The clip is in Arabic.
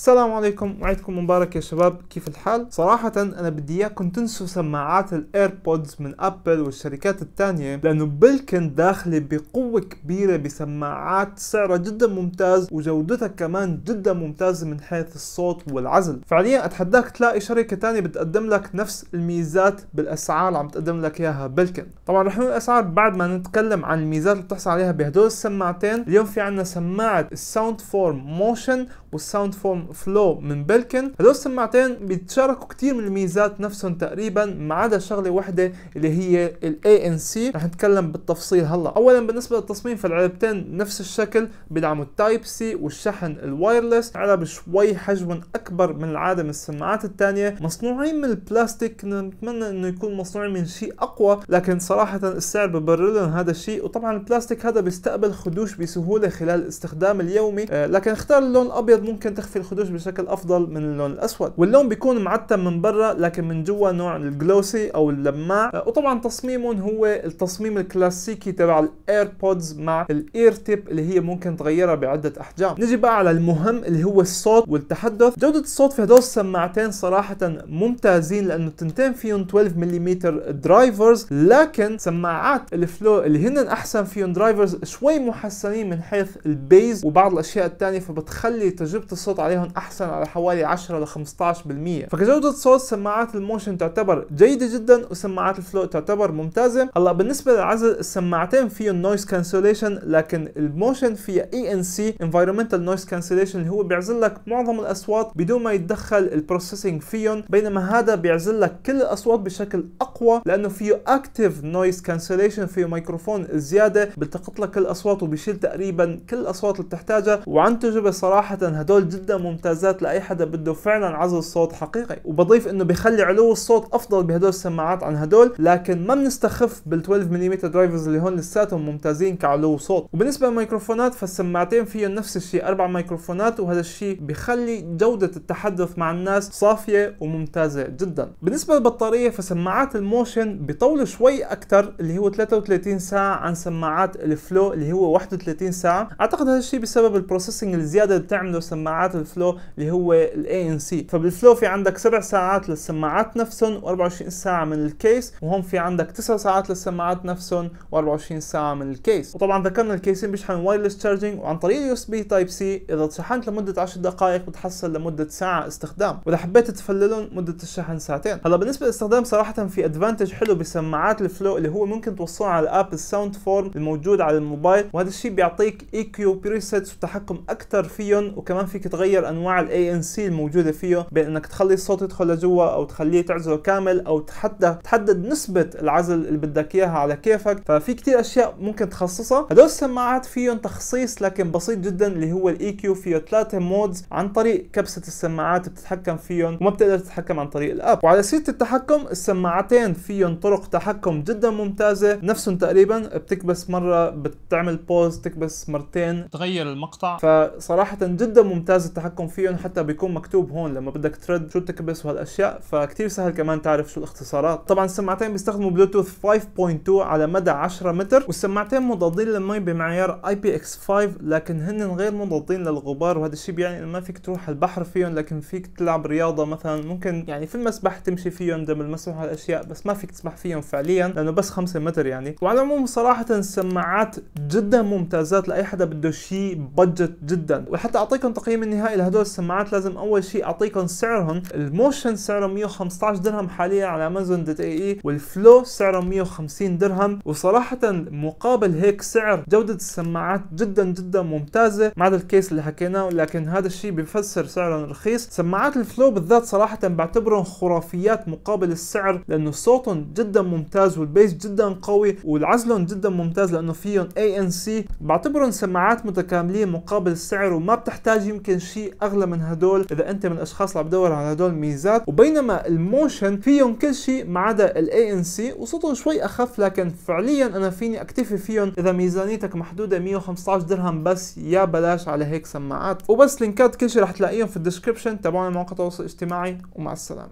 السلام عليكم وعيدكم مبارك يا شباب كيف الحال؟ صراحة أنا بدي إياكم تنسوا سماعات الإيربودز من أبل والشركات التانية لأنه بلكن داخلة بقوة كبيرة بسماعات سعرها جدا ممتاز وجودتها كمان جدا ممتازة من حيث الصوت والعزل فعليا أتحداك تلاقي شركة تانية بتقدم لك نفس الميزات بالأسعار اللي عم تقدم لك إياها بلكن طبعا رح نقول الأسعار بعد ما نتكلم عن الميزات اللي بتحصل عليها بهدول السماعتين اليوم في عندنا سماعة الساوند فورم موشن والساوند فورم فلو من بلكن هدول السماعتين بيتشاركوا كثير من الميزات نفسهم تقريبا ما عدا شغله واحده اللي هي الاي ان سي رح نتكلم بالتفصيل هلا اولا بالنسبه للتصميم فالعلبتين نفس الشكل بيدعموا التايب سي والشحن الوايرلس علب شوي حجم اكبر من العاده من السماعات الثانيه مصنوعين من البلاستيك نتمنى انه يكون مصنوعين من شيء اقوى لكن صراحه السعر ببرر لهم هذا الشيء وطبعا البلاستيك هذا بيستقبل خدوش بسهوله خلال الاستخدام اليومي آه، لكن اختار اللون الابيض ممكن تخفي الخدوش الخدوش بشكل افضل من اللون الاسود واللون بيكون معتم من برا لكن من جوا نوع الجلوسي او اللماع آه، وطبعا تصميمهم هو التصميم الكلاسيكي تبع الايربودز مع الاير تيب اللي هي ممكن تغيرها بعده احجام نجي بقى على المهم اللي هو الصوت والتحدث جوده الصوت في هدول السماعتين صراحه ممتازين لانه التنتين فيهم 12 ملم درايفرز لكن سماعات الفلو اللي هن احسن فيهم درايفرز شوي محسنين من حيث البيز وبعض الاشياء الثانيه فبتخلي تجربه الصوت عليهم عليهم أحسن على حوالي 10 ل 15% فكجودة صوت سماعات الموشن تعتبر جيدة جدا وسماعات الفلو تعتبر ممتازة هلا بالنسبة للعزل السماعتين فيهم نويز كانسليشن لكن الموشن فيها اي ان سي انفايرمنتال نويز كانسليشن اللي هو بيعزل لك معظم الاصوات بدون ما يتدخل البروسيسنج فيهم بينما هذا بيعزل لك كل الاصوات بشكل اقوى لانه فيه اكتف نويز كانسليشن فيه ميكروفون زياده بيلتقط لك الاصوات وبيشيل تقريبا كل الاصوات اللي بتحتاجها وعن تجربه صراحه هدول جدا ممتازات لاي حدا بده فعلا عزل صوت حقيقي وبضيف انه بخلي علو الصوت افضل بهدول السماعات عن هدول لكن ما بنستخف بال 12 ملم درايفرز اللي هون لساتهم ممتازين كعلو صوت وبالنسبه للميكروفونات فالسماعتين فيهم نفس الشيء اربع ميكروفونات وهذا الشيء بخلي جوده التحدث مع الناس صافيه وممتازه جدا بالنسبه للبطاريه فسماعات الموشن بيطول شوي اكثر اللي هو 33 ساعه عن سماعات الفلو اللي هو 31 ساعه اعتقد هذا الشيء بسبب البروسيسنج الزياده اللي بتعمله سماعات الفلو اللي هو الاي ان سي فبالفلو في عندك 7 ساعات للسماعات نفسهم و24 ساعه من الكيس وهون في عندك 9 ساعات للسماعات نفسهم و24 ساعه من الكيس وطبعا ذكرنا الكيسين بيشحن وايرلس تشارجنج وعن طريق اليو اس بي تايب سي اذا شحنت لمده 10 دقائق بتحصل لمده ساعه استخدام واذا حبيت تفللهم مده الشحن ساعتين هلا بالنسبه للاستخدام صراحه في ادفانتج حلو بسماعات الفلو اللي هو ممكن توصلها على اب الساوند فورم الموجود على الموبايل وهذا الشيء بيعطيك اي كيو بريسيتس وتحكم اكثر فيهم وكمان فيك تغير انواع الاي ان سي الموجوده فيه بين انك تخلي الصوت يدخل لجوا او تخليه تعزله كامل او حتى تحدد نسبه العزل اللي بدك اياها على كيفك ففي كثير اشياء ممكن تخصصها هدول السماعات فيهم تخصيص لكن بسيط جدا اللي هو الاي كيو e فيه ثلاثه مودز عن طريق كبسه السماعات بتتحكم فيهم وما بتقدر تتحكم عن طريق الاب وعلى سيره التحكم السماعتين الاثنين فيهم طرق تحكم جدا ممتازه نفسهم تقريبا بتكبس مره بتعمل بوز تكبس مرتين تغير المقطع فصراحه جدا ممتاز التحكم فيهم حتى بيكون مكتوب هون لما بدك ترد شو تكبس وهالاشياء فكتير سهل كمان تعرف شو الاختصارات طبعا السماعتين بيستخدموا بلوتوث 5.2 على مدى 10 متر والسماعتين مضادين للمي بمعيار اي بي اكس 5 لكن هن غير مضادين للغبار وهذا الشيء بيعني انه ما فيك تروح البحر فيهم لكن فيك تلعب رياضه مثلا ممكن يعني في المسبح تمشي فيهم دم المسبح هالاشياء بس بس ما فيك تسمح فيهم فعليا لانه بس 5 متر يعني وعلى العموم صراحه السماعات جدا ممتازات لاي حدا بده شيء بجت جدا وحتى اعطيكم تقييم النهائي لهدول السماعات لازم اول شيء اعطيكم سعرهم الموشن سعره 115 درهم حاليا على امازون دوت اي اي والفلو سعره 150 درهم وصراحه مقابل هيك سعر جوده السماعات جدا جدا ممتازه ما عدا الكيس اللي حكيناه لكن هذا الشيء بفسر سعرهم رخيص سماعات الفلو بالذات صراحه بعتبرهم خرافيات مقابل السعر لانه صوتهم جدا ممتاز والبيس جدا قوي والعزلهم جدا ممتاز لانه فيهم اي ان سي بعتبرهم سماعات متكاملين مقابل السعر وما بتحتاج يمكن شيء اغلى من هدول اذا انت من الاشخاص اللي عم بدور على هدول الميزات وبينما الموشن فيهم كل شيء ما عدا الاي ان سي وصوتهم شوي اخف لكن فعليا انا فيني اكتفي فيهم اذا ميزانيتك محدوده 115 درهم بس يا بلاش على هيك سماعات وبس لينكات كل شيء رح تلاقيهم في الديسكربشن تابعونا مواقع التواصل الاجتماعي ومع السلامه